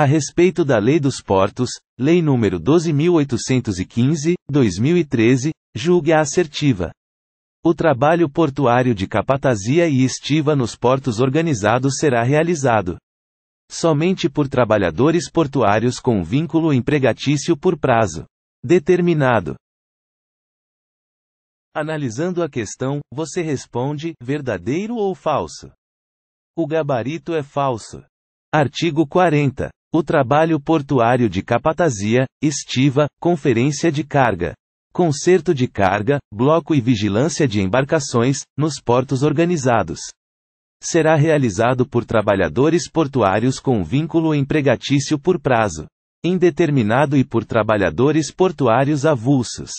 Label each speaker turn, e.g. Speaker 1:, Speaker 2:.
Speaker 1: A respeito da Lei dos Portos, Lei nº 12.815, 2013, julgue a assertiva. O trabalho portuário de capatazia e estiva nos portos organizados será realizado somente por trabalhadores portuários com vínculo empregatício por prazo determinado. Analisando a questão, você responde: verdadeiro ou falso? O gabarito é falso. Artigo 40. O trabalho portuário de capatazia, estiva, conferência de carga, conserto de carga, bloco e vigilância de embarcações, nos portos organizados. Será realizado por trabalhadores portuários com vínculo empregatício por prazo indeterminado e por trabalhadores portuários avulsos.